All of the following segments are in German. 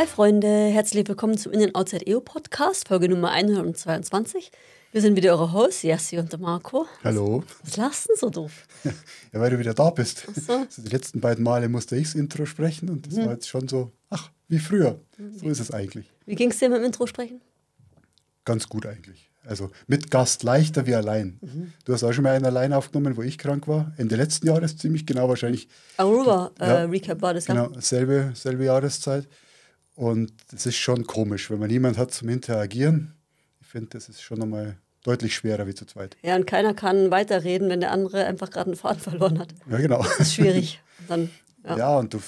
Hi Freunde, herzlich willkommen zum Innen Outside EO Podcast, Folge Nummer 122. Wir sind wieder eure Hosts, Jassi und der Marco. Hallo. Was lachst du denn so doof? Ja, weil du wieder da bist. Ach so. Also die letzten beiden Male musste ich das Intro sprechen und das mhm. war jetzt schon so, ach, wie früher. So mhm. ist es eigentlich. Wie ging es dir mit dem Intro sprechen? Ganz gut eigentlich. Also mit Gast leichter wie allein. Mhm. Du hast auch schon mal einen allein aufgenommen, wo ich krank war. Ende letzten Jahres ziemlich genau wahrscheinlich. Aruba ja, äh, Recap war das, ja? Genau, selbe, selbe Jahreszeit. Und es ist schon komisch, wenn man niemand hat zum Interagieren. Ich finde, das ist schon nochmal deutlich schwerer wie zu zweit. Ja, und keiner kann weiterreden, wenn der andere einfach gerade einen Faden verloren hat. Ja, genau. Das ist schwierig. Dann, ja. ja. und du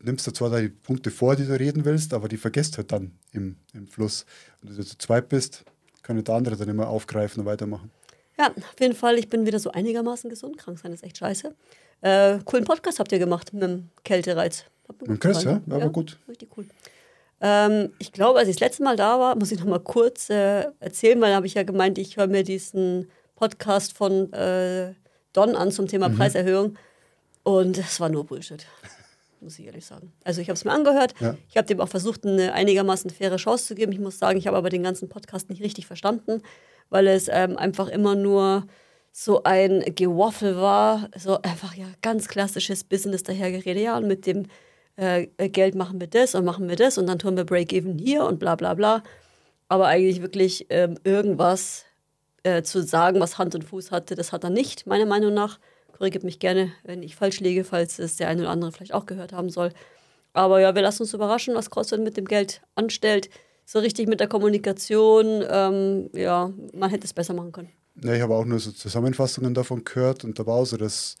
nimmst da zwar die Punkte vor, die du reden willst, aber die vergisst halt dann im, im Fluss. Und wenn du zu zweit bist, kann der andere dann immer aufgreifen und weitermachen. Ja, auf jeden Fall, ich bin wieder so einigermaßen gesund. Krank sein ist echt scheiße. Äh, coolen Podcast habt ihr gemacht mit dem Kältereiz. Mit Chris, ja? ja? Aber gut. Richtig cool. Ähm, ich glaube, als ich das letzte Mal da war, muss ich noch mal kurz äh, erzählen, weil da habe ich ja gemeint, ich höre mir diesen Podcast von äh, Don an zum Thema mhm. Preiserhöhung. Und es war nur Bullshit, muss ich ehrlich sagen. Also ich habe es mir angehört. Ja. Ich habe dem auch versucht, eine einigermaßen faire Chance zu geben. Ich muss sagen, ich habe aber den ganzen Podcast nicht richtig verstanden, weil es ähm, einfach immer nur so ein Gewaffel war, so einfach ja ganz klassisches Business dahergerede, ja, und mit dem äh, äh, Geld machen wir das und machen wir das und dann tun wir Break-Even hier und bla bla bla. Aber eigentlich wirklich ähm, irgendwas äh, zu sagen, was Hand und Fuß hatte, das hat er nicht, meiner Meinung nach. Korrigiert mich gerne, wenn ich falsch liege, falls es der eine oder andere vielleicht auch gehört haben soll. Aber ja, wir lassen uns überraschen, was CrossFit mit dem Geld anstellt. So richtig mit der Kommunikation, ähm, ja, man hätte es besser machen können. Ja, ich habe auch nur so Zusammenfassungen davon gehört und da war auch so, dass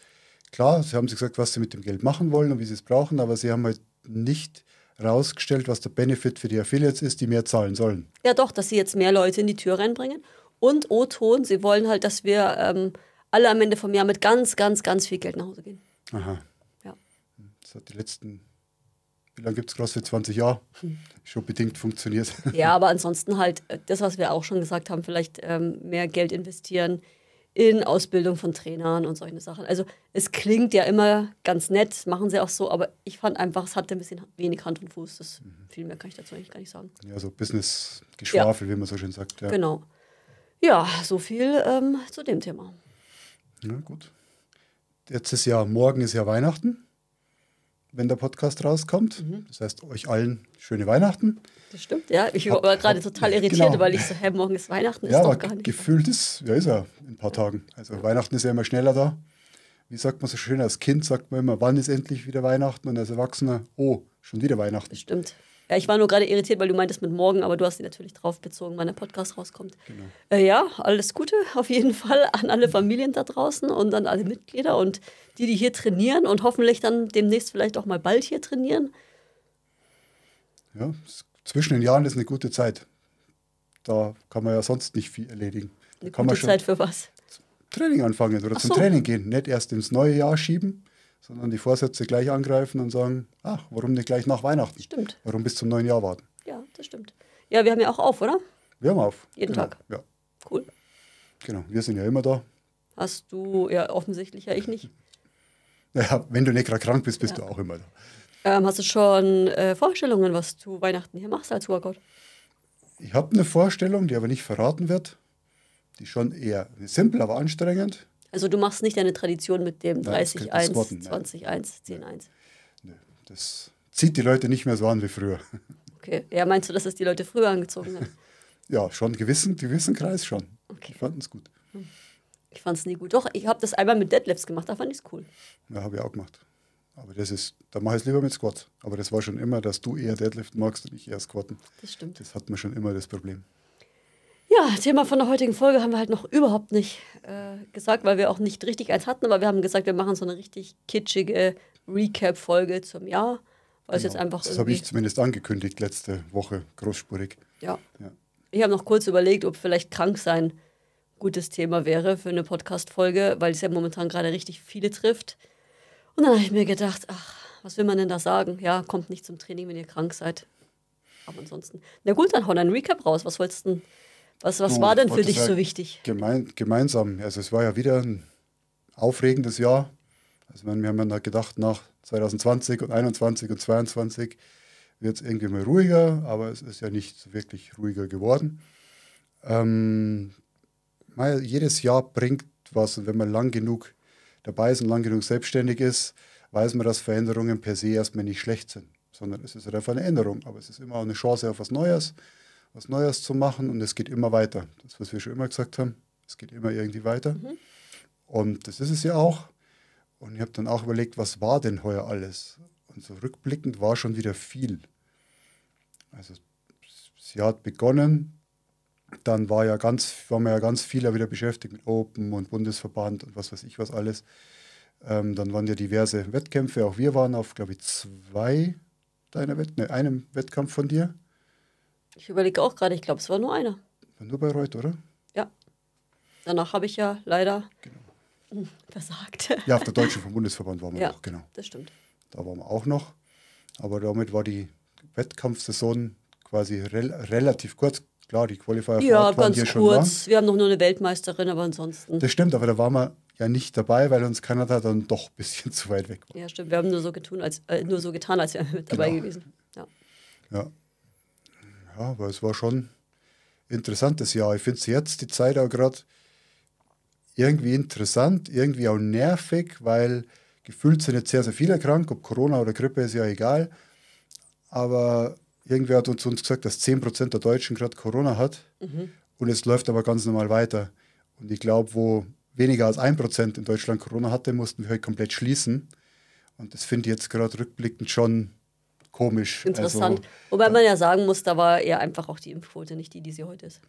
klar, sie haben sich gesagt, was sie mit dem Geld machen wollen und wie sie es brauchen, aber sie haben halt nicht rausgestellt, was der Benefit für die Affiliates ist, die mehr zahlen sollen. Ja, doch, dass sie jetzt mehr Leute in die Tür reinbringen. Und O-Ton, oh, sie wollen halt, dass wir ähm, alle am Ende vom Jahr mit ganz, ganz, ganz viel Geld nach Hause gehen. Aha. Ja. Das hat die letzten, wie lange gibt es CrossFit? 20 Jahre? Hm. Schon bedingt funktioniert. Ja, aber ansonsten halt äh, das, was wir auch schon gesagt haben, vielleicht ähm, mehr Geld investieren in Ausbildung von Trainern und solche Sachen. Also es klingt ja immer ganz nett, machen sie auch so, aber ich fand einfach, es hatte ein bisschen wenig Hand und Fuß. Das, mhm. Viel mehr kann ich dazu eigentlich gar nicht sagen. Ja, so Business-Geschwafel, ja. wie man so schön sagt. Ja. Genau. Ja, so viel ähm, zu dem Thema. Na gut. Jetzt ist ja, morgen ist ja Weihnachten wenn der Podcast rauskommt. Mhm. Das heißt, euch allen schöne Weihnachten. Das stimmt, ja. Ich hab, war gerade total irritiert, genau. weil ich so, hä, morgen ist Weihnachten, ja, ist doch gar nicht. gefühlt ist, ja, ist er in ein paar Tagen. Also Weihnachten ist ja immer schneller da. Wie sagt man so schön, als Kind sagt man immer, wann ist endlich wieder Weihnachten? Und als Erwachsener, oh, schon wieder Weihnachten. Das stimmt. Ja, ich war nur gerade irritiert, weil du meintest mit morgen, aber du hast dich natürlich drauf bezogen, wann der Podcast rauskommt. Genau. Äh, ja, alles Gute auf jeden Fall an alle Familien da draußen und an alle Mitglieder und die, die hier trainieren und hoffentlich dann demnächst vielleicht auch mal bald hier trainieren. Ja, zwischen den Jahren ist eine gute Zeit. Da kann man ja sonst nicht viel erledigen. Eine kann gute Zeit für was? Training anfangen oder so. zum Training gehen. Nicht erst ins neue Jahr schieben, sondern die Vorsätze gleich angreifen und sagen, ach, warum nicht gleich nach Weihnachten? Stimmt. Warum bis zum neuen Jahr warten? Ja, das stimmt. Ja, wir haben ja auch auf, oder? Wir haben auf. Jeden genau. Tag. Ja. Cool. Genau, wir sind ja immer da. Hast du, ja, offensichtlich ja ich nicht. Naja, wenn du nicht gerade krank bist, bist ja. du auch immer da. Ähm, hast du schon äh, Vorstellungen, was du Weihnachten hier machst als Workout? Ich habe eine Vorstellung, die aber nicht verraten wird. Die schon eher simpel, aber anstrengend. Also du machst nicht deine Tradition mit dem 30-1, 20-1, 10-1. Nö, das zieht die Leute nicht mehr so an wie früher. Okay, ja, meinst du, dass es die Leute früher angezogen hat? ja, schon gewissen, gewissen Kreis schon. Okay. Ich fand es gut. Ich fand es nie gut. Doch, ich habe das einmal mit Deadlifts gemacht, da fand ich es cool. Ja, habe ich auch gemacht. Aber das ist, da mache ich es lieber mit Squats. Aber das war schon immer, dass du eher Deadlift magst und ich eher Squatten. Das stimmt. Das hat man schon immer das Problem. Ja, Thema von der heutigen Folge haben wir halt noch überhaupt nicht äh, gesagt, weil wir auch nicht richtig eins hatten, aber wir haben gesagt, wir machen so eine richtig kitschige Recap-Folge zum Jahr. genau. jetzt einfach das habe ich zumindest angekündigt letzte Woche, großspurig. Ja. ja. Ich habe noch kurz überlegt, ob vielleicht krank sein gutes Thema wäre für eine Podcast-Folge, weil es ja momentan gerade richtig viele trifft. Und dann habe ich mir gedacht, ach, was will man denn da sagen? Ja, kommt nicht zum Training, wenn ihr krank seid. Aber ansonsten. Na gut, dann hau ein Recap raus. Was wolltest du denn was, was du, war denn für dich so wichtig? Gemein, gemeinsam. Also es war ja wieder ein aufregendes Jahr. Also wir haben ja gedacht, nach 2020 und 2021 und 2022 wird es irgendwie mal ruhiger, aber es ist ja nicht wirklich ruhiger geworden. Ähm, jedes Jahr bringt was wenn man lang genug dabei ist und lang genug selbstständig ist, weiß man, dass Veränderungen per se erstmal nicht schlecht sind, sondern es ist halt einfach eine Änderung, aber es ist immer eine Chance auf was Neues was Neues zu machen und es geht immer weiter. Das, was wir schon immer gesagt haben, es geht immer irgendwie weiter. Mhm. Und das ist es ja auch. Und ich habe dann auch überlegt, was war denn heuer alles? Und so rückblickend war schon wieder viel. Also sie hat begonnen, dann war ja ganz, waren wir ja ganz viel wieder beschäftigt mit Open und Bundesverband und was weiß ich was alles. Ähm, dann waren ja diverse Wettkämpfe. Auch wir waren auf, glaube ich, zwei deiner Wett, ne, einem Wettkampf von dir. Ich überlege auch gerade, ich glaube, es war nur einer. War nur Bayreuth, oder? Ja. Danach habe ich ja leider genau. Hm, versagt. Ja, auf der Deutschen vom Bundesverband waren wir ja, noch, genau. Das stimmt. Da waren wir auch noch. Aber damit war die Wettkampfsaison quasi rel relativ kurz. Klar, die Qualifier ja, waren hier kurz. schon. Ja, ganz kurz. Wir haben noch nur eine Weltmeisterin, aber ansonsten. Das stimmt, aber da waren wir ja nicht dabei, weil uns Kanada dann doch ein bisschen zu weit weg war. Ja, stimmt. Wir haben nur so, getun, als, äh, nur so getan, als wären wir mit dabei genau. gewesen. Ja. ja. Ja, aber es war schon ein interessantes Jahr. Ich finde es jetzt die Zeit auch gerade irgendwie interessant, irgendwie auch nervig, weil gefühlt sind jetzt sehr, sehr viele krank, ob Corona oder Grippe ist ja egal. Aber irgendwer hat uns, uns gesagt, dass 10% der Deutschen gerade Corona hat mhm. und es läuft aber ganz normal weiter. Und ich glaube, wo weniger als 1% in Deutschland Corona hatte, mussten wir heute halt komplett schließen. Und das finde ich jetzt gerade rückblickend schon komisch. Also Interessant. Also, Wobei man ja sagen muss, da war eher einfach auch die Impfquote, nicht die, die sie heute ist.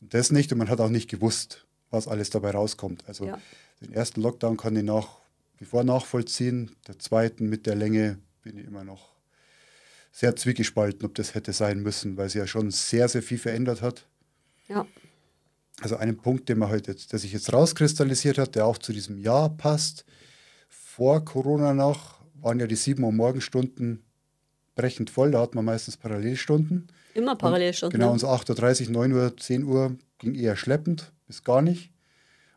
Das nicht und man hat auch nicht gewusst, was alles dabei rauskommt. Also ja. den ersten Lockdown kann ich nach wie vor nachvollziehen, der zweiten mit der Länge bin ich immer noch sehr zwiegespalten, ob das hätte sein müssen, weil sie ja schon sehr, sehr viel verändert hat. Ja. Also einen Punkt, den man heute, der sich jetzt rauskristallisiert hat, der auch zu diesem Jahr passt, vor Corona noch, waren ja die 7 Uhr Morgenstunden brechend voll. Da hat man meistens Parallelstunden. Immer Parallelstunden. Und genau, und so 8.30 Uhr, 9 Uhr, 10 Uhr ging eher schleppend, bis gar nicht.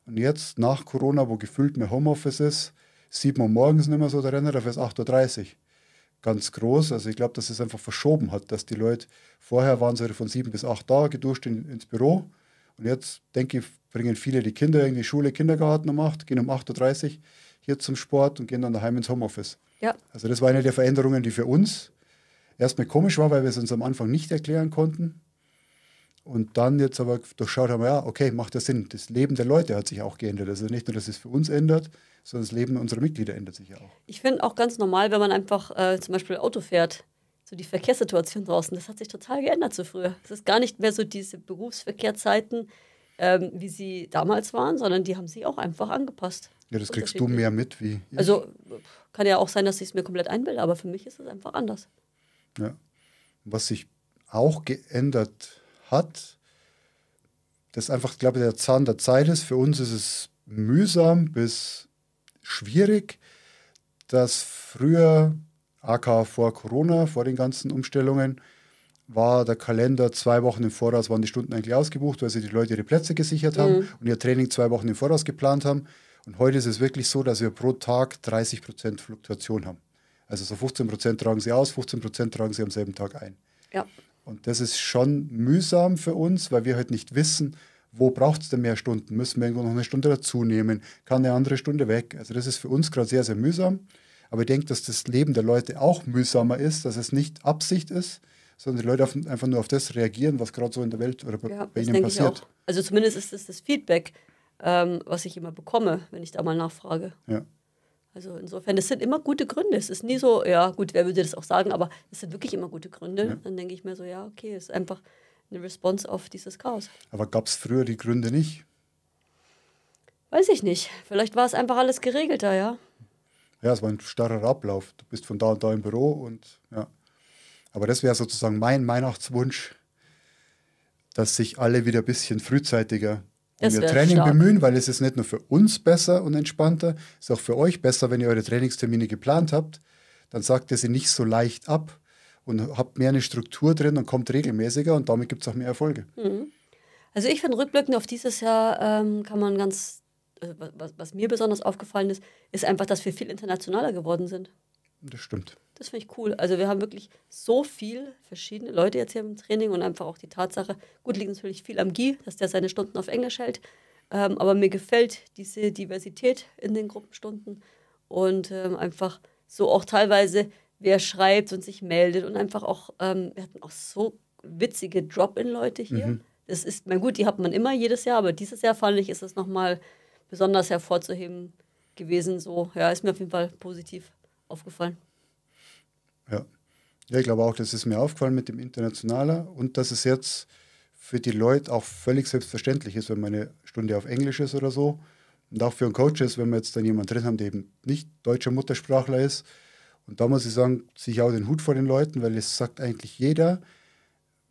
Und jetzt nach Corona, wo gefühlt mehr Homeoffice ist, sieht man morgens nicht mehr so der Renner, dafür ist 8.30 Uhr ganz groß. Also ich glaube, dass es einfach verschoben hat, dass die Leute, vorher waren sie von 7 bis 8 da, geduscht in, ins Büro. Und jetzt, denke ich, bringen viele die Kinder in die Schule, Kindergarten um 8, gehen um 8.30 Uhr hier zum Sport und gehen dann daheim ins Homeoffice. Ja. Also das war eine der Veränderungen, die für uns erstmal komisch war, weil wir es uns am Anfang nicht erklären konnten. Und dann jetzt aber durchschaut haben, ja, okay, macht das Sinn. Das Leben der Leute hat sich auch geändert. Also nicht nur, dass es für uns ändert, sondern das Leben unserer Mitglieder ändert sich ja auch. Ich finde auch ganz normal, wenn man einfach äh, zum Beispiel Auto fährt, so die Verkehrssituation draußen, das hat sich total geändert zu so früher. Es ist gar nicht mehr so diese Berufsverkehrszeiten, ähm, wie sie damals waren, sondern die haben sich auch einfach angepasst. Ja, das kriegst du mehr mit wie. Ich. Also kann ja auch sein, dass ich es mir komplett einbilde, aber für mich ist es einfach anders. Ja. Was sich auch geändert hat, das ist einfach, glaube ich, der Zahn der Zeit ist. Für uns ist es mühsam bis schwierig, dass früher, aka vor Corona, vor den ganzen Umstellungen, war der Kalender zwei Wochen im Voraus, waren die Stunden eigentlich ausgebucht, weil sie die Leute ihre Plätze gesichert haben mhm. und ihr Training zwei Wochen im Voraus geplant haben. Und heute ist es wirklich so, dass wir pro Tag 30% Fluktuation haben. Also so 15 Prozent tragen sie aus, 15 Prozent tragen sie am selben Tag ein. Ja. Und das ist schon mühsam für uns, weil wir halt nicht wissen, wo braucht es denn mehr Stunden? Müssen wir irgendwo noch eine Stunde dazu nehmen? Kann eine andere Stunde weg? Also das ist für uns gerade sehr, sehr mühsam. Aber ich denke, dass das Leben der Leute auch mühsamer ist, dass es nicht Absicht ist, sondern die Leute einfach nur auf das reagieren, was gerade so in der Welt oder ja, bei ihnen passiert. Also zumindest ist das das Feedback, ähm, was ich immer bekomme, wenn ich da mal nachfrage. Ja. Also insofern, es sind immer gute Gründe. Es ist nie so, ja gut, wer würde das auch sagen, aber es sind wirklich immer gute Gründe. Ja. Dann denke ich mir so, ja, okay, es ist einfach eine Response auf dieses Chaos. Aber gab es früher die Gründe nicht? Weiß ich nicht. Vielleicht war es einfach alles geregelter, ja. Ja, es war ein starrer Ablauf. Du bist von da und da im Büro und ja. Aber das wäre sozusagen mein Weihnachtswunsch, dass sich alle wieder ein bisschen frühzeitiger wenn ihr Training stark. bemühen, weil es ist nicht nur für uns besser und entspannter, es ist auch für euch besser, wenn ihr eure Trainingstermine geplant habt, dann sagt ihr sie nicht so leicht ab und habt mehr eine Struktur drin und kommt regelmäßiger und damit gibt es auch mehr Erfolge. Mhm. Also ich finde, rückblickend auf dieses Jahr ähm, kann man ganz, äh, was, was mir besonders aufgefallen ist, ist einfach, dass wir viel internationaler geworden sind. Das stimmt. Das finde ich cool. Also wir haben wirklich so viel verschiedene Leute jetzt hier im Training und einfach auch die Tatsache, gut liegt natürlich viel am Guy, dass der seine Stunden auf Englisch hält, ähm, aber mir gefällt diese Diversität in den Gruppenstunden und ähm, einfach so auch teilweise, wer schreibt und sich meldet und einfach auch, ähm, wir hatten auch so witzige Drop-in-Leute hier. Mhm. Das ist, mein gut, die hat man immer jedes Jahr, aber dieses Jahr fand ich, ist das nochmal besonders hervorzuheben gewesen. So, ja, ist mir auf jeden Fall positiv aufgefallen. Ja. ja, ich glaube auch, das ist mir aufgefallen mit dem Internationaler und dass es jetzt für die Leute auch völlig selbstverständlich ist, wenn meine Stunde auf Englisch ist oder so. Und auch für einen Coach ist, wenn wir jetzt dann jemanden drin haben, der eben nicht deutscher Muttersprachler ist. Und da muss ich sagen, ziehe ich auch den Hut vor den Leuten, weil es sagt eigentlich jeder,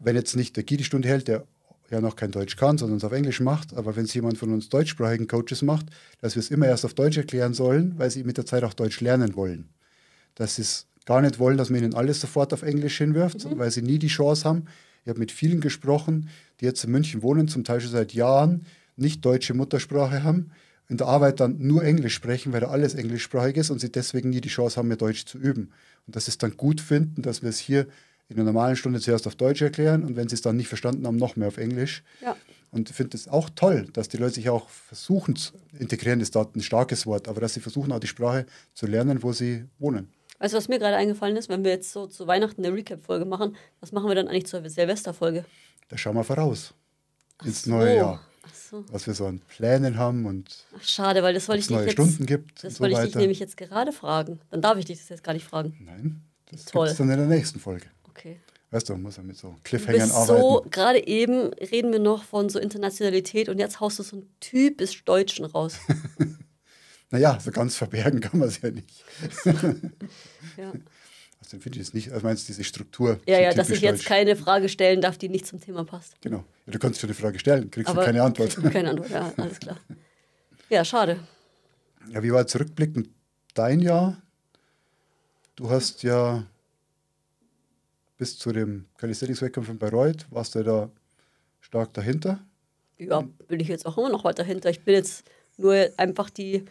wenn jetzt nicht der Guy die Stunde hält, der ja noch kein Deutsch kann, sondern es auf Englisch macht, aber wenn es jemand von uns deutschsprachigen Coaches macht, dass wir es immer erst auf Deutsch erklären sollen, weil sie mit der Zeit auch Deutsch lernen wollen dass sie es gar nicht wollen, dass man ihnen alles sofort auf Englisch hinwirft, mhm. weil sie nie die Chance haben. Ich habe mit vielen gesprochen, die jetzt in München wohnen, zum Teil schon seit Jahren, nicht deutsche Muttersprache haben, in der Arbeit dann nur Englisch sprechen, weil da alles englischsprachig ist und sie deswegen nie die Chance haben, mehr Deutsch zu üben. Und dass sie es dann gut finden, dass wir es hier in einer normalen Stunde zuerst auf Deutsch erklären und wenn sie es dann nicht verstanden haben, noch mehr auf Englisch. Ja. Und ich finde es auch toll, dass die Leute sich auch versuchen zu integrieren, ist dort ein starkes Wort, aber dass sie versuchen, auch die Sprache zu lernen, wo sie wohnen. Weißt du, was mir gerade eingefallen ist? Wenn wir jetzt so zu Weihnachten eine Recap-Folge machen, was machen wir dann eigentlich zur Silvester-Folge? Da schauen wir voraus. Ins so. neue Jahr. So. Was wir so an Plänen haben und. Ach, schade, weil das wollte ich neue jetzt, Stunden gibt. Das so wollte ich dich nämlich jetzt gerade fragen. Dann darf ich dich das jetzt gar nicht fragen. Nein, das Toll. dann in der nächsten Folge. Okay. Weißt du, man muss ja mit so Cliffhangern arbeiten. So, gerade eben reden wir noch von so Internationalität und jetzt haust du so einen typisch Deutschen raus. Naja, so ganz verbergen kann man es ja nicht. ja. Also finde ich es nicht, also meinst du diese Struktur? Ja, ja, dass ich jetzt keine Frage stellen darf, die nicht zum Thema passt. Genau. Ja, du kannst schon eine Frage stellen, kriegst Aber du keine Antwort. Keine Antwort, ja, alles klar. Ja, schade. Ja, wie war zurückblickend dein Jahr? Du hast ja bis zu dem Calisthenics-Wettkampf in Bayreuth, warst du da stark dahinter? Ja, bin ich jetzt auch immer noch weiter dahinter. Ich bin jetzt nur einfach die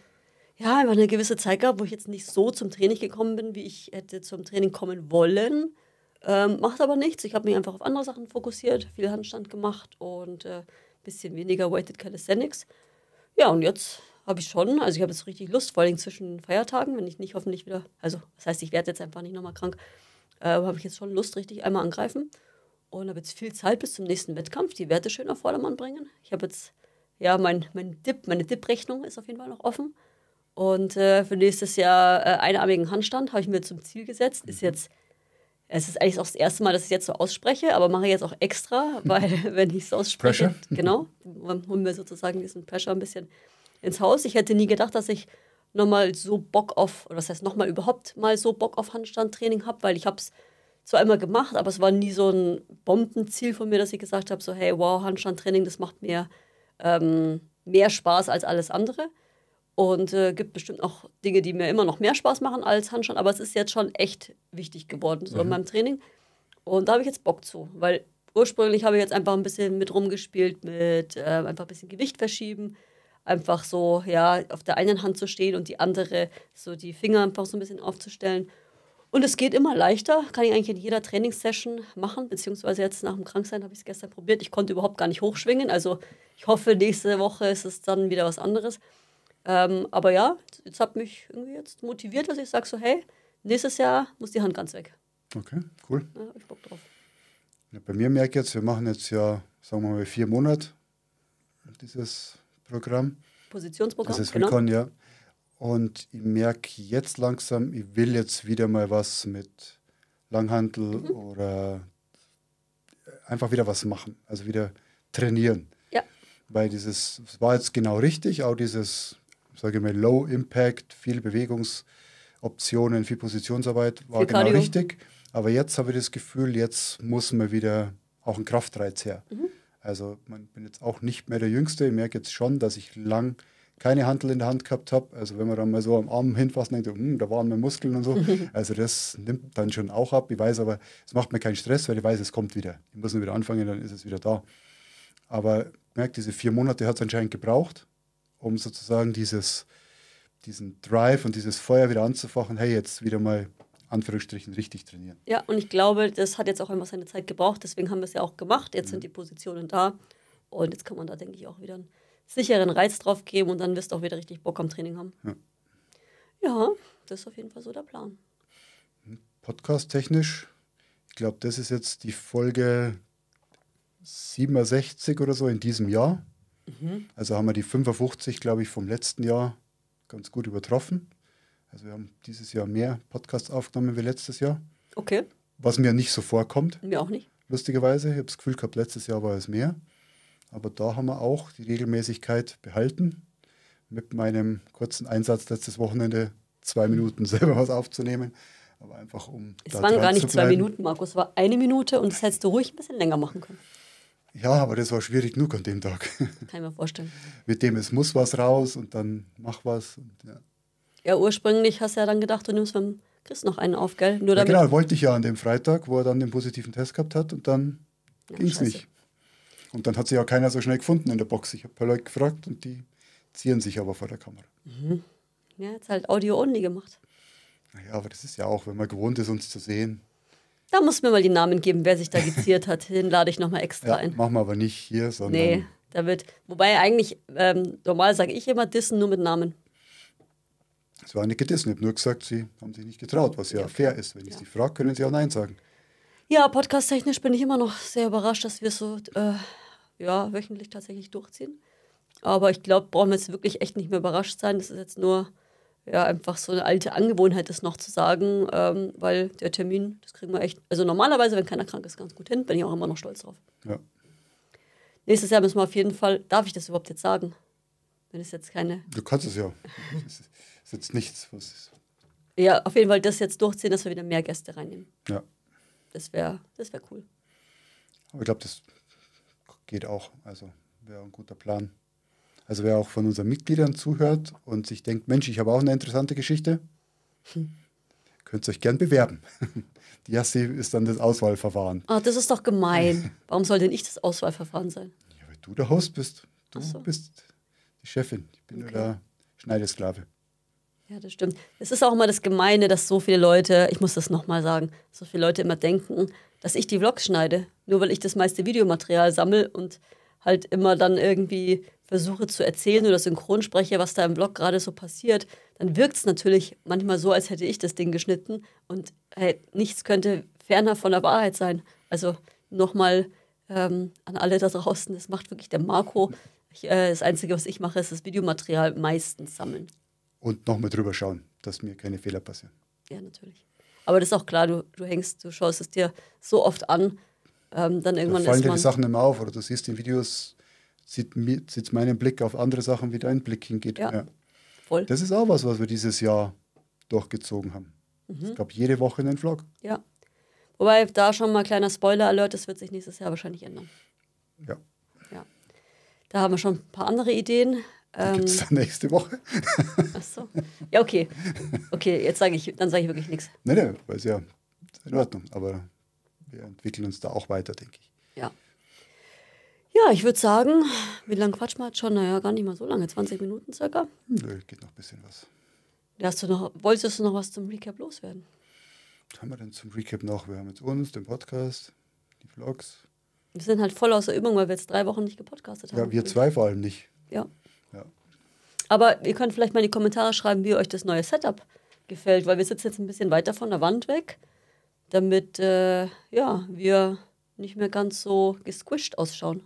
ja, einfach eine gewisse Zeit gehabt, wo ich jetzt nicht so zum Training gekommen bin, wie ich hätte zum Training kommen wollen. Ähm, macht aber nichts. Ich habe mich einfach auf andere Sachen fokussiert, viel Handstand gemacht und ein äh, bisschen weniger Weighted Calisthenics. Ja, und jetzt habe ich schon, also ich habe jetzt richtig Lust, vor allem zwischen Feiertagen, wenn ich nicht hoffentlich wieder, also das heißt, ich werde jetzt einfach nicht nochmal krank, äh, habe ich jetzt schon Lust, richtig einmal angreifen. Und habe jetzt viel Zeit bis zum nächsten Wettkampf, die Werte schön auf Vordermann bringen. Ich habe jetzt, ja, mein, mein Dip, meine Dip-Rechnung ist auf jeden Fall noch offen. Und äh, für nächstes Jahr äh, einarmigen Handstand habe ich mir zum Ziel gesetzt. Ist mhm. jetzt, es ist eigentlich auch das erste Mal, dass ich es jetzt so ausspreche, aber mache ich jetzt auch extra, mhm. weil wenn ich es ausspreche, Pressure. genau, holen wir sozusagen diesen Pressure ein bisschen ins Haus. Ich hätte nie gedacht, dass ich nochmal so Bock auf, oder das heißt nochmal überhaupt mal so Bock auf Handstandtraining habe, weil ich habe es zwar immer gemacht, aber es war nie so ein Bombenziel von mir, dass ich gesagt habe, so hey, wow, Handstandtraining, das macht mir ähm, mehr Spaß als alles andere. Und äh, gibt bestimmt auch Dinge, die mir immer noch mehr Spaß machen als Handstand, aber es ist jetzt schon echt wichtig geworden, so mhm. in meinem Training. Und da habe ich jetzt Bock zu, weil ursprünglich habe ich jetzt einfach ein bisschen mit rumgespielt, mit äh, einfach ein bisschen Gewicht verschieben, einfach so, ja, auf der einen Hand zu stehen und die andere, so die Finger einfach so ein bisschen aufzustellen. Und es geht immer leichter, kann ich eigentlich in jeder Trainingssession machen, beziehungsweise jetzt nach dem Kranksein habe ich es gestern probiert. Ich konnte überhaupt gar nicht hochschwingen, also ich hoffe, nächste Woche ist es dann wieder was anderes. Ähm, aber ja, jetzt hat mich irgendwie jetzt motiviert, dass ich sage so, hey, nächstes Jahr muss die Hand ganz weg. Okay, cool. Ja, hab ich Bock drauf. Ja, bei mir merke ich jetzt, wir machen jetzt ja, sagen wir mal, vier Monate dieses Programm. Positionsprogramm, Das ist genau. Recon, ja. Und ich merke jetzt langsam, ich will jetzt wieder mal was mit Langhandel mhm. oder äh, einfach wieder was machen, also wieder trainieren. Ja. Weil dieses, es war jetzt genau richtig, auch dieses sage ich mal, Low Impact, viel Bewegungsoptionen, viel Positionsarbeit war viel genau Cardio. richtig. Aber jetzt habe ich das Gefühl, jetzt muss man wieder auch einen Kraftreiz her. Mhm. Also ich bin jetzt auch nicht mehr der Jüngste. Ich merke jetzt schon, dass ich lang keine Handel in der Hand gehabt habe. Also wenn man dann mal so am Arm hinfasst, denkt, hm, da waren meine Muskeln und so. Also das nimmt dann schon auch ab. Ich weiß aber, es macht mir keinen Stress, weil ich weiß, es kommt wieder. Ich muss nur wieder anfangen, dann ist es wieder da. Aber merkt, diese vier Monate hat es anscheinend gebraucht um sozusagen dieses, diesen Drive und dieses Feuer wieder anzufachen, hey, jetzt wieder mal Anführungsstrichen richtig trainieren. Ja, und ich glaube, das hat jetzt auch einfach seine Zeit gebraucht, deswegen haben wir es ja auch gemacht. Jetzt mhm. sind die Positionen da und jetzt kann man da, denke ich, auch wieder einen sicheren Reiz drauf geben und dann wirst du auch wieder richtig Bock am Training haben. Ja, ja das ist auf jeden Fall so der Plan. Podcast-technisch, ich glaube, das ist jetzt die Folge 67 oder so in diesem Jahr. Mhm. Also haben wir die 55, glaube ich, vom letzten Jahr ganz gut übertroffen. Also wir haben dieses Jahr mehr Podcasts aufgenommen wie letztes Jahr. Okay. Was mir nicht so vorkommt. Mir auch nicht. Lustigerweise. Ich habe das Gefühl gehabt, letztes Jahr war es mehr. Aber da haben wir auch die Regelmäßigkeit behalten. Mit meinem kurzen Einsatz letztes Wochenende zwei mhm. Minuten selber was aufzunehmen. Aber einfach um. Es waren gar nicht zwei Minuten, Markus, es war eine Minute und das hättest du ruhig ein bisschen länger machen können. Ja, aber das war schwierig genug an dem Tag. Kann ich mir vorstellen. Mit dem, es muss was raus und dann mach was. Und, ja. ja. ursprünglich hast du ja dann gedacht, du nimmst beim Chris noch einen auf, gell? Nur ja, genau, wollte ich ja an dem Freitag, wo er dann den positiven Test gehabt hat und dann ja, ging es nicht. Und dann hat sich auch keiner so schnell gefunden in der Box. Ich habe ein paar Leute gefragt und die zieren sich aber vor der Kamera. Mhm. Ja, jetzt halt Audio-only gemacht. Naja, aber das ist ja auch, wenn man gewohnt ist, uns zu sehen. Da muss mir mal die Namen geben, wer sich da geziert hat. Den lade ich nochmal extra ja, ein. Machen wir aber nicht hier, sondern. Nee, da wird. Wobei eigentlich, ähm, normal sage ich immer Dissen nur mit Namen. Es war nicht gedissen. Ich habe nur gesagt, sie haben sich nicht getraut, was ja, ja. fair ist. Wenn ich sie frage, können sie auch Nein sagen. Ja, podcasttechnisch bin ich immer noch sehr überrascht, dass wir so äh, ja, wöchentlich tatsächlich durchziehen. Aber ich glaube, brauchen wir jetzt wirklich echt nicht mehr überrascht sein. Das ist jetzt nur ja, einfach so eine alte Angewohnheit ist, noch zu sagen, ähm, weil der Termin, das kriegen wir echt, also normalerweise, wenn keiner krank ist, ganz gut hin, bin ich auch immer noch stolz drauf. Ja. Nächstes Jahr müssen wir auf jeden Fall, darf ich das überhaupt jetzt sagen? Wenn es jetzt keine. Du kannst es ja. das ist jetzt nichts, was ist. Ja, auf jeden Fall das jetzt durchziehen, dass wir wieder mehr Gäste reinnehmen. Ja. Das wäre das wär cool. Aber ich glaube, das geht auch. Also wäre ein guter Plan. Also wer auch von unseren Mitgliedern zuhört und sich denkt, Mensch, ich habe auch eine interessante Geschichte, hm. könnt ihr euch gern bewerben. Die erste ist dann das Auswahlverfahren. Ah, das ist doch gemein. Warum soll denn ich das Auswahlverfahren sein? Ja, weil du der Host bist. Du so. bist die Chefin. Ich bin okay. nur der Schneidesklave. Ja, das stimmt. Es ist auch immer das Gemeine, dass so viele Leute, ich muss das nochmal sagen, so viele Leute immer denken, dass ich die Vlogs schneide, nur weil ich das meiste Videomaterial sammle und halt immer dann irgendwie versuche zu erzählen oder synchronspreche, was da im Blog gerade so passiert, dann wirkt es natürlich manchmal so, als hätte ich das Ding geschnitten und hey, nichts könnte ferner von der Wahrheit sein. Also nochmal ähm, an alle da draußen, das macht wirklich der Marco. Ich, äh, das Einzige, was ich mache, ist das Videomaterial meistens sammeln. Und nochmal drüber schauen, dass mir keine Fehler passieren. Ja, natürlich. Aber das ist auch klar, du, du hängst, du schaust es dir so oft an, ähm, dann irgendwann da fallen dir die Sachen immer auf oder du siehst in Videos, sieht, sieht meinen Blick auf andere Sachen, wie dein Blick hingeht. Ja, ja. voll. Das ist auch was, was wir dieses Jahr durchgezogen haben. Mhm. Es gab jede Woche einen Vlog. Ja. Wobei da schon mal kleiner Spoiler-Alert, das wird sich nächstes Jahr wahrscheinlich ändern. Ja. ja. Da haben wir schon ein paar andere Ideen. Ähm, Gibt es dann nächste Woche? Ach so. Ja, okay. Okay, jetzt sage ich, dann sage ich wirklich nichts. Nein, nein, weil es ja in Ordnung, aber wir entwickeln uns da auch weiter, denke ich. Ja. Ja, ich würde sagen, wie lange quatscht man jetzt schon? Naja, gar nicht mal so lange, 20 Minuten circa. Nö, geht noch ein bisschen was. Hast du noch, wolltest du noch was zum Recap loswerden? Was haben wir denn zum Recap noch? Wir haben jetzt uns, den Podcast, die Vlogs. Wir sind halt voll aus der Übung, weil wir jetzt drei Wochen nicht gepodcastet haben. Ja, wir zwei vor allem nicht. Ja. ja. Aber ihr könnt vielleicht mal in die Kommentare schreiben, wie euch das neue Setup gefällt, weil wir sitzen jetzt ein bisschen weiter von der Wand weg damit äh, ja, wir nicht mehr ganz so gesquished ausschauen.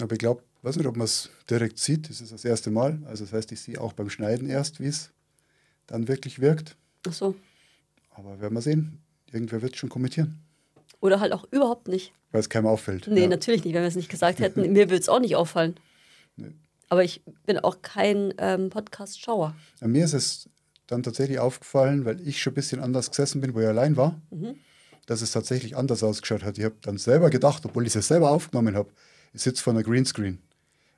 Aber ich glaube, ich weiß nicht, ob man es direkt sieht. Das ist das erste Mal. Also das heißt, ich sehe auch beim Schneiden erst, wie es dann wirklich wirkt. Ach so. Aber werden wir sehen. Irgendwer wird es schon kommentieren. Oder halt auch überhaupt nicht. Weil es keinem auffällt. Nee, ja. natürlich nicht. Wenn wir es nicht gesagt hätten, mir würde es auch nicht auffallen. Nee. Aber ich bin auch kein ähm, Podcast-Schauer. Mir ist es dann tatsächlich aufgefallen, weil ich schon ein bisschen anders gesessen bin, wo ich allein war, mhm. dass es tatsächlich anders ausgeschaut hat. Ich habe dann selber gedacht, obwohl ich es selber aufgenommen habe, ich sitze vor einer Greenscreen.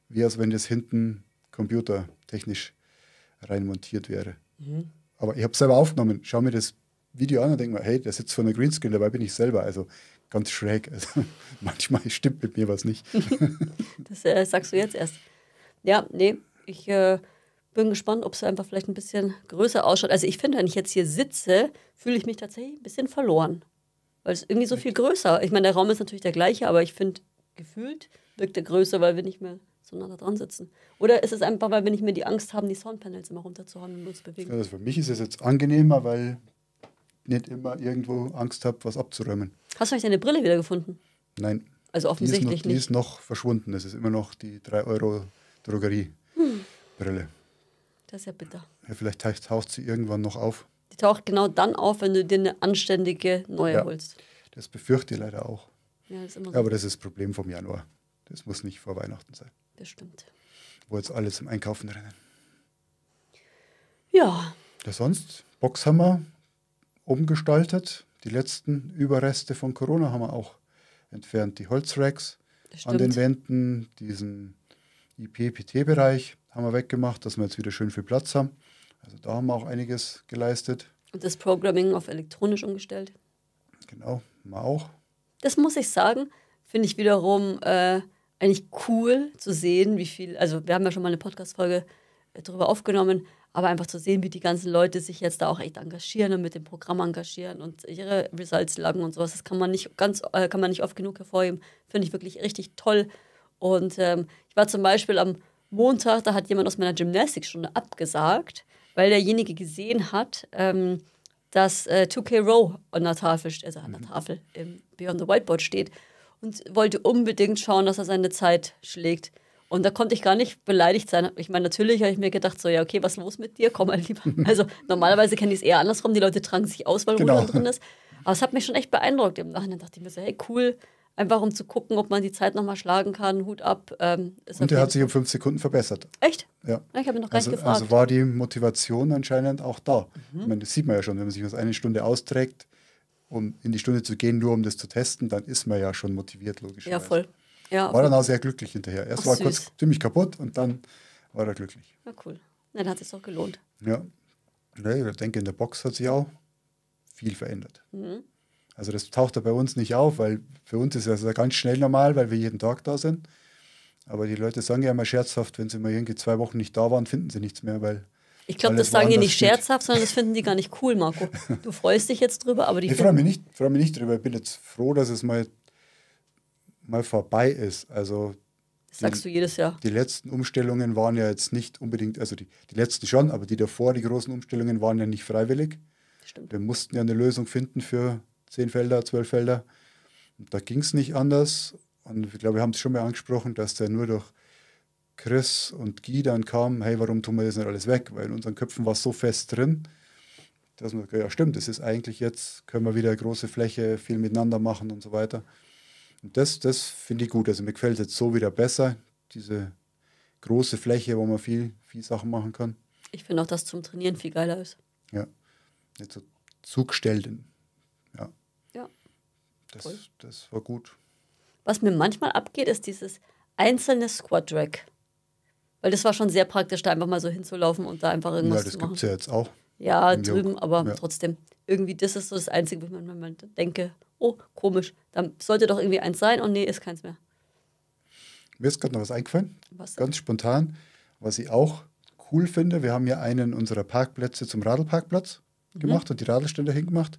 Wie als wenn das hinten computertechnisch reinmontiert wäre. Mhm. Aber ich habe es selber aufgenommen, schaue mir das Video an und denke mir, hey, der sitzt vor einer Greenscreen, dabei bin ich selber. Also ganz schräg. Also, manchmal stimmt mit mir was nicht. das äh, sagst du jetzt erst. Ja, nee, ich. Äh bin gespannt, ob es einfach vielleicht ein bisschen größer ausschaut. Also ich finde, wenn ich jetzt hier sitze, fühle ich mich tatsächlich ein bisschen verloren. Weil es irgendwie so viel größer. Ich meine, der Raum ist natürlich der gleiche, aber ich finde, gefühlt wirkt er größer, weil wir nicht mehr so nah dran sitzen. Oder ist es einfach, weil wir nicht mehr die Angst haben, die Soundpanels immer runterzuhauen und uns bewegen? Also für mich ist es jetzt angenehmer, weil ich nicht immer irgendwo Angst habe, was abzuräumen. Hast du eigentlich deine Brille wieder gefunden? Nein. Also offensichtlich die noch, nicht. Die ist noch verschwunden. Es ist immer noch die 3 Euro Drogeriebrille. Hm. Das ist ja bitter. Ja, vielleicht taucht sie irgendwann noch auf. Die taucht genau dann auf, wenn du dir eine anständige neue ja. holst. Das befürchte ich leider auch. Ja, das so. Aber das ist das Problem vom Januar. Das muss nicht vor Weihnachten sein. Das stimmt. Wo jetzt alle zum Einkaufen rennen. Ja. Ja, sonst, Box haben wir umgestaltet. Die letzten Überreste von Corona haben wir auch entfernt. Die Holzracks an den Wänden, diesen ippt bereich haben wir weggemacht, dass wir jetzt wieder schön viel Platz haben. Also da haben wir auch einiges geleistet. Und das Programming auf elektronisch umgestellt. Genau, mal auch. Das muss ich sagen, finde ich wiederum äh, eigentlich cool zu sehen, wie viel, also wir haben ja schon mal eine Podcast-Folge äh, darüber aufgenommen, aber einfach zu sehen, wie die ganzen Leute sich jetzt da auch echt engagieren und mit dem Programm engagieren und ihre Results lagen und sowas, das kann man nicht ganz, äh, kann man nicht oft genug hervorheben, finde ich wirklich richtig toll. Und ähm, ich war zum Beispiel am Montag, da hat jemand aus meiner Gymnastikstunde abgesagt, weil derjenige gesehen hat, ähm, dass äh, 2K Row an der Tafel, also an der mhm. Tafel im Beyond the Whiteboard steht und wollte unbedingt schauen, dass er seine Zeit schlägt. Und da konnte ich gar nicht beleidigt sein. Ich meine, natürlich habe ich mir gedacht, so, ja, okay, was ist los mit dir? Komm mal lieber. Also normalerweise kenne ich es eher andersrum. Die Leute tragen sich aus, weil genau. Rudern drin ist. Aber es hat mich schon echt beeindruckt. Im Nachhinein dachte ich mir so, hey, cool, einfach um zu gucken, ob man die Zeit nochmal schlagen kann. Hut ab. Ähm, und der hat sich um fünf Sekunden verbessert. Echt? Ja. Ich habe ihn noch gar also, nicht also gefragt. Also war die Motivation anscheinend auch da. Mhm. Ich meine, das sieht man ja schon, wenn man sich was eine Stunde austrägt, um in die Stunde zu gehen, nur um das zu testen, dann ist man ja schon motiviert, logischerweise. Ja, voll. Ja, war dann auch sehr glücklich hinterher. Erst Ach, war süß. kurz ziemlich kaputt und dann war er glücklich. Na ja, cool. dann hat es doch gelohnt. ja. Ich denke, in der Box hat sich auch viel verändert. Mhm. Also das taucht ja bei uns nicht auf, weil für uns ist das ganz schnell normal, weil wir jeden Tag da sind. Aber die Leute sagen ja immer scherzhaft, wenn sie mal irgendwie zwei Wochen nicht da waren, finden sie nichts mehr, weil ich glaube, das sagen die nicht scherzhaft, sondern das finden die gar nicht cool, Marco. Du freust dich jetzt drüber, aber die. Ich freue mich, nicht, freu mich nicht drüber. Ich bin jetzt froh, dass es mal, mal vorbei ist. Also. Das die, sagst du jedes Jahr. Die letzten Umstellungen waren ja jetzt nicht unbedingt, also die, die letzten schon, aber die davor, die großen Umstellungen waren ja nicht freiwillig. Stimmt. Wir mussten ja eine Lösung finden für zehn Felder, zwölf Felder. Und da ging es nicht anders. Und ich glaube, wir haben es schon mal angesprochen, dass der nur durch Chris und Guy dann kam, hey, warum tun wir das nicht alles weg? Weil in unseren Köpfen war es so fest drin, dass man, ja stimmt, es ist eigentlich jetzt, können wir wieder große Fläche, viel miteinander machen und so weiter. Und das, das finde ich gut. Also mir gefällt es jetzt so wieder besser, diese große Fläche, wo man viel, viel Sachen machen kann. Ich finde auch, dass zum Trainieren viel geiler ist. Ja, nicht so zugestellt in ja. Ja. Das, Toll. das war gut. Was mir manchmal abgeht, ist dieses einzelne Squad-Rack. Weil das war schon sehr praktisch, da einfach mal so hinzulaufen und da einfach irgendwas ja, zu machen. Das gibt es ja jetzt auch. Ja, drüben, Jog. aber ja. trotzdem. Irgendwie, das ist so das Einzige, wo ich manchmal denke, oh, komisch, dann sollte doch irgendwie eins sein und nee, ist keins mehr. Mir ist gerade noch was eingefallen. Was? Ganz spontan. Was ich auch cool finde, wir haben ja einen unserer Parkplätze zum Radlparkplatz mhm. gemacht und die Radlstände hingemacht.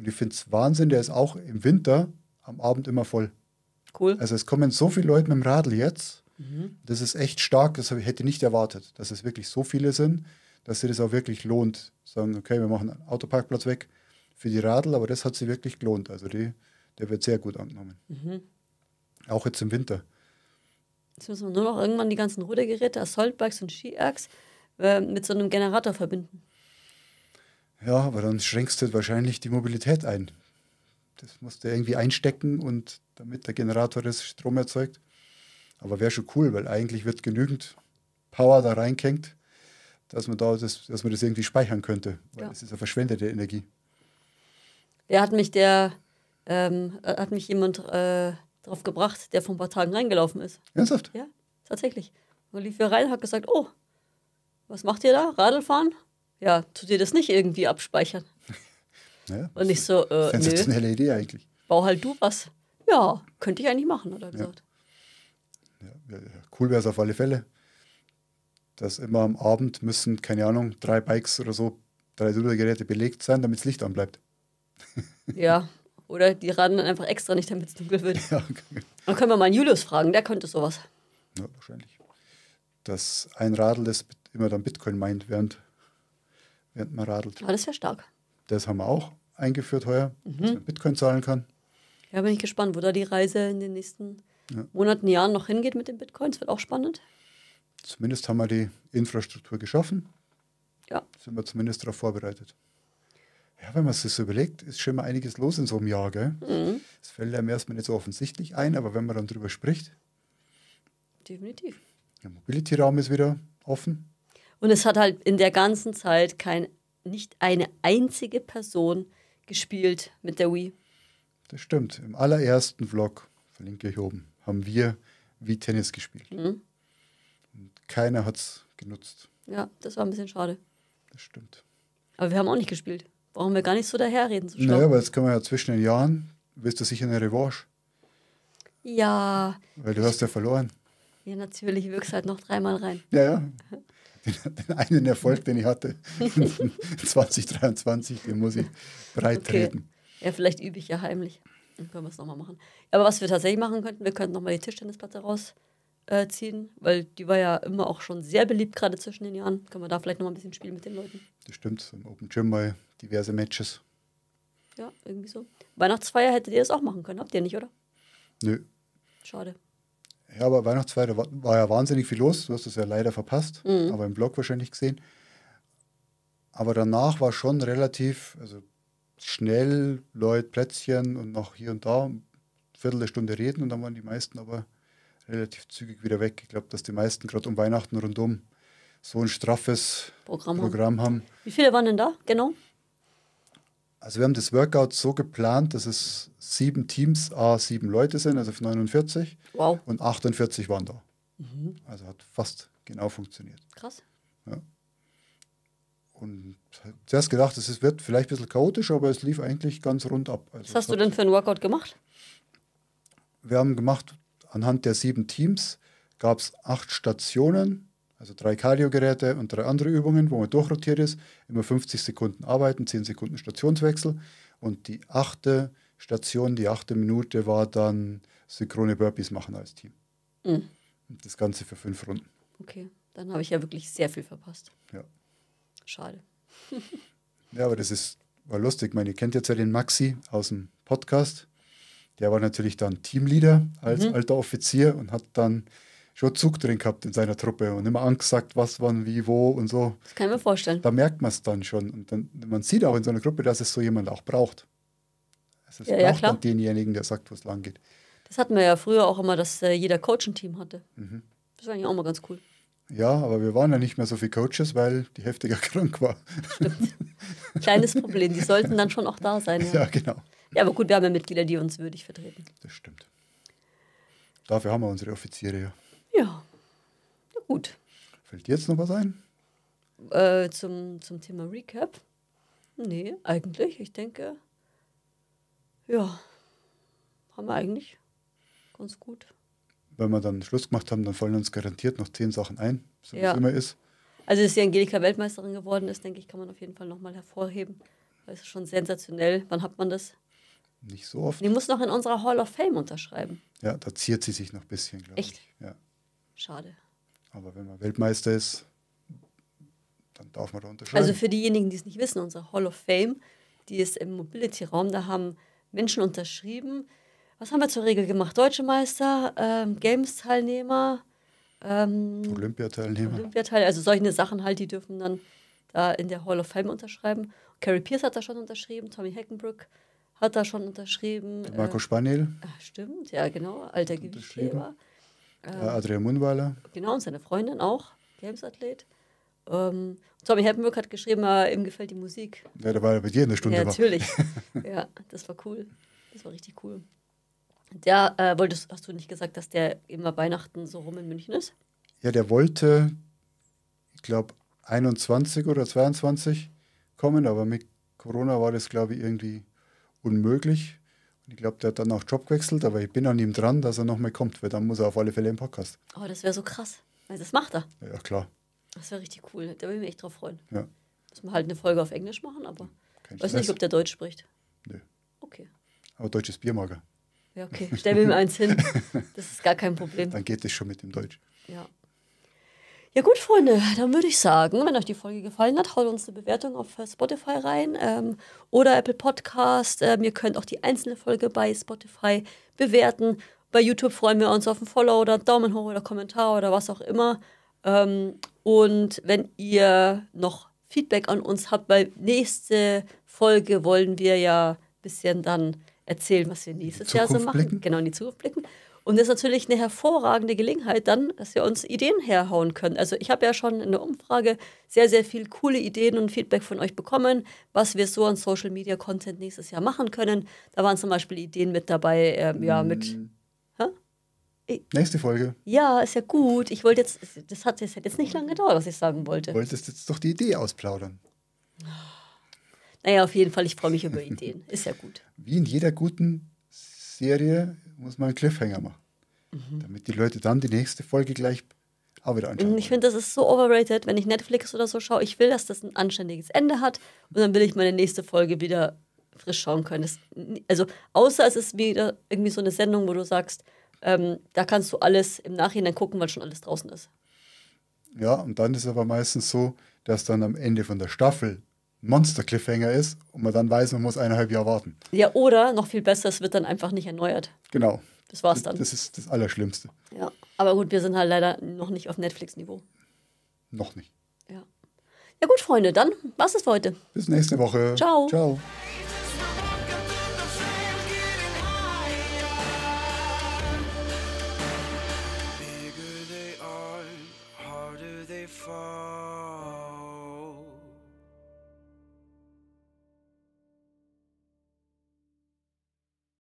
Und ich finde es Wahnsinn, der ist auch im Winter am Abend immer voll. Cool. Also es kommen so viele Leute mit dem Radl jetzt. Mhm. Das ist echt stark, das hätte ich nicht erwartet, dass es wirklich so viele sind, dass sie das auch wirklich lohnt. Sagen, okay, wir machen einen Autoparkplatz weg für die Radl, aber das hat sie wirklich gelohnt. Also die, der wird sehr gut angenommen. Mhm. Auch jetzt im Winter. Jetzt müssen wir nur noch irgendwann die ganzen Rudergeräte, Assaultbikes und Skiags äh, mit so einem Generator verbinden. Ja, aber dann schränkst du halt wahrscheinlich die Mobilität ein. Das musst du irgendwie einstecken und damit der Generator das Strom erzeugt. Aber wäre schon cool, weil eigentlich wird genügend Power da reinkängt, dass man, da das, dass man das irgendwie speichern könnte. Weil ja. es ist ja verschwendete Energie. Er hat mich der, ähm, äh, hat mich jemand äh, drauf gebracht, der vor ein paar Tagen reingelaufen ist. Ernsthaft? Ja, tatsächlich. Und lief hier rein, hat gesagt, oh, was macht ihr da? Radl fahren? ja, tu dir das nicht irgendwie abspeichern. Naja, und ich so, äh, sensationelle nö, Idee eigentlich. Bau halt du was. Ja, könnte ich eigentlich machen, oder gesagt. Ja. Ja, cool wäre es auf alle Fälle, dass immer am Abend müssen, keine Ahnung, drei Bikes oder so, drei Rudergeräte belegt sein, damit das Licht anbleibt. ja, oder die raden dann einfach extra nicht, damit es dunkel wird. Ja, okay. Dann können wir mal einen Julius fragen, der könnte sowas. Ja, wahrscheinlich. Dass ein Radl das immer dann Bitcoin meint, während während man radelt. Aber ah, das ist stark. Das haben wir auch eingeführt heuer, mhm. dass man Bitcoin zahlen kann. Ja, bin ich gespannt, wo da die Reise in den nächsten ja. Monaten, Jahren noch hingeht mit den Bitcoins. Wird auch spannend. Zumindest haben wir die Infrastruktur geschaffen. Ja. Sind wir zumindest darauf vorbereitet. Ja, wenn man sich so überlegt, ist schon mal einiges los in so einem Jahr. Gell? Mhm. Das fällt einem erstmal nicht so offensichtlich ein, aber wenn man dann drüber spricht. Definitiv. Der Mobility-Raum ist wieder offen. Und es hat halt in der ganzen Zeit kein, nicht eine einzige Person gespielt mit der Wii. Das stimmt. Im allerersten Vlog, verlinke ich oben, haben wir wie Tennis gespielt. Mhm. Und keiner hat es genutzt. Ja, das war ein bisschen schade. Das stimmt. Aber wir haben auch nicht gespielt. Brauchen wir gar nicht so daherreden zu so Naja, aber jetzt können wir ja zwischen den Jahren, wirst du sicher eine Revanche. Ja. Weil du hast ja verloren. Ja, natürlich, wirkst halt noch dreimal rein. Ja, ja. den, den einen Erfolg, den ich hatte 2023, den muss ich breit okay. treten. Ja, vielleicht übe ich ja heimlich. Dann können wir es nochmal machen. Aber was wir tatsächlich machen könnten, wir könnten nochmal die Tischtennisplatte rausziehen, äh, weil die war ja immer auch schon sehr beliebt, gerade zwischen den Jahren. Können wir da vielleicht nochmal ein bisschen spielen mit den Leuten? Das stimmt. Im Open Gym mal diverse Matches. Ja, irgendwie so. Weihnachtsfeier hättet ihr das auch machen können, habt ihr nicht, oder? Nö. Schade. Ja, aber Weihnachtsfeier war, war ja wahnsinnig viel los. Du hast es ja leider verpasst, mhm. aber im Blog wahrscheinlich gesehen. Aber danach war schon relativ, also schnell Leute Plätzchen und noch hier und da Viertelstunde reden und dann waren die meisten aber relativ zügig wieder weg. Ich glaube, dass die meisten gerade um Weihnachten rundum so ein straffes Programm, Programm haben. Wie viele waren denn da genau? Also wir haben das Workout so geplant, dass es sieben Teams, a sieben Leute sind, also 49. Wow. Und 48 waren da. Mhm. Also hat fast genau funktioniert. Krass. Ja. Und zuerst gedacht, es wird vielleicht ein bisschen chaotisch, aber es lief eigentlich ganz rund ab. Also Was hast du denn für ein Workout gemacht? Wir haben gemacht, anhand der sieben Teams gab es acht Stationen also drei cardio und drei andere Übungen, wo man durchrotiert ist. Immer 50 Sekunden arbeiten, 10 Sekunden Stationswechsel. Und die achte Station, die achte Minute war dann synchrone Burpees machen als Team. Mhm. Das Ganze für fünf Runden. Okay, dann habe ich ja wirklich sehr viel verpasst. Ja. Schade. ja, aber das ist war lustig. Ich meine, ihr kennt jetzt ja den Maxi aus dem Podcast. Der war natürlich dann Teamleader als mhm. alter Offizier und hat dann schon Zug drin gehabt in seiner Truppe und immer angesagt, was, wann, wie, wo und so. Das kann ich mir vorstellen. Da merkt man es dann schon. Und dann, man sieht auch in so einer Gruppe, dass es so jemand auch braucht. es ja, braucht ja, klar. dann denjenigen, der sagt, wo es lang geht. Das hatten wir ja früher auch immer, dass äh, jeder Coach ein Team hatte. Mhm. Das war eigentlich auch mal ganz cool. Ja, aber wir waren ja nicht mehr so viele Coaches, weil die heftiger krank war. Stimmt. Kleines Problem. Die sollten dann schon auch da sein. Ja. ja, genau. Ja, aber gut, wir haben ja Mitglieder, die uns würdig vertreten. Das stimmt. Dafür haben wir unsere Offiziere, ja. Ja, gut. Fällt dir jetzt noch was ein? Äh, zum, zum Thema Recap? Nee, eigentlich. Ich denke, ja, haben wir eigentlich ganz gut. Wenn wir dann Schluss gemacht haben, dann fallen uns garantiert noch zehn Sachen ein, so wie ja. es immer ist. Also, dass die Angelika Weltmeisterin geworden ist, denke ich, kann man auf jeden Fall nochmal hervorheben. Das ist schon sensationell. Wann hat man das? Nicht so oft. Die muss noch in unserer Hall of Fame unterschreiben. Ja, da ziert sie sich noch ein bisschen, glaube ich. Echt? Ja. Schade. Aber wenn man Weltmeister ist, dann darf man da unterschreiben. Also für diejenigen, die es nicht wissen, unsere Hall of Fame, die ist im Mobility-Raum, da haben Menschen unterschrieben. Was haben wir zur Regel gemacht? Deutsche Meister, ähm, Games-Teilnehmer, ähm, Olympiateilnehmer. Olympiateilnehmer, also solche Sachen halt, die dürfen dann da in der Hall of Fame unterschreiben. Carrie Pierce hat da schon unterschrieben, Tommy Hackenbrook hat da schon unterschrieben. Der Marco äh, Spaniel. ach, stimmt, ja, genau, alter Gewichtheber. Ähm, äh, Adrian Munweiler. Genau, und seine Freundin auch, Games-Athlet. Ähm, Tommy Heppenberg hat geschrieben, äh, ihm gefällt die Musik. Ja, da war er bei dir eine Stunde. Ja, natürlich. ja, das war cool. Das war richtig cool. Der äh, wolltest, hast du nicht gesagt, dass der immer Weihnachten so rum in München ist? Ja, der wollte, ich glaube, 21 oder 22 kommen, aber mit Corona war das, glaube ich, irgendwie unmöglich. Und ich glaube, der hat dann auch Job gewechselt, aber ich bin an ihm dran, dass er nochmal kommt, weil dann muss er auf alle Fälle im Podcast. Oh, das wäre so krass. Also das macht er. Ja, klar. Das wäre richtig cool. Da würde ich mich echt drauf freuen. Ja. Müssen wir halt eine Folge auf Englisch machen, aber Kein weiß nicht, ob der Deutsch spricht. Nö. Okay. Aber deutsches Bier mag Ja, okay. Stell mir ihm eins hin. Das ist gar kein Problem. Dann geht es schon mit dem Deutsch. Ja. Ja gut, Freunde, dann würde ich sagen, wenn euch die Folge gefallen hat, haut uns eine Bewertung auf äh, Spotify rein ähm, oder Apple Podcast. Ähm, ihr könnt auch die einzelne Folge bei Spotify bewerten. Bei YouTube freuen wir uns auf ein Follow oder Daumen hoch oder Kommentar oder was auch immer. Ähm, und wenn ihr noch Feedback an uns habt, weil nächste Folge wollen wir ja ein bisschen dann erzählen, was wir nächstes Zukunft Jahr so machen. Blicken. Genau, in die Zukunft blicken. Und das ist natürlich eine hervorragende Gelegenheit dann, dass wir uns Ideen herhauen können. Also ich habe ja schon in der Umfrage sehr, sehr viel coole Ideen und Feedback von euch bekommen, was wir so an Social Media Content nächstes Jahr machen können. Da waren zum Beispiel Ideen mit dabei, ähm, ja, hm. mit. Nächste Folge. Ja, ist ja gut. Ich wollte jetzt, das hat, das hat jetzt nicht lange gedauert, was ich sagen wollte. Du wolltest jetzt doch die Idee ausplaudern. Naja, auf jeden Fall, ich freue mich über Ideen. Ist ja gut. Wie in jeder guten Serie muss man einen Cliffhanger machen. Mhm. Damit die Leute dann die nächste Folge gleich auch wieder anschauen. Mhm, ich finde, das ist so overrated, wenn ich Netflix oder so schaue. Ich will, dass das ein anständiges Ende hat und dann will ich meine nächste Folge wieder frisch schauen können. Das, also, außer es ist wieder irgendwie so eine Sendung, wo du sagst, ähm, da kannst du alles im Nachhinein gucken, weil schon alles draußen ist. Ja, und dann ist es aber meistens so, dass dann am Ende von der Staffel Monster-Cliffhanger ist und man dann weiß, man muss eineinhalb Jahre warten. Ja, oder noch viel besser, es wird dann einfach nicht erneuert. Genau. Das war's dann. Das ist das Allerschlimmste. Ja, aber gut, wir sind halt leider noch nicht auf Netflix-Niveau. Noch nicht. Ja. Ja gut, Freunde, dann war's das für heute? Bis nächste Woche. Ciao. Ciao. far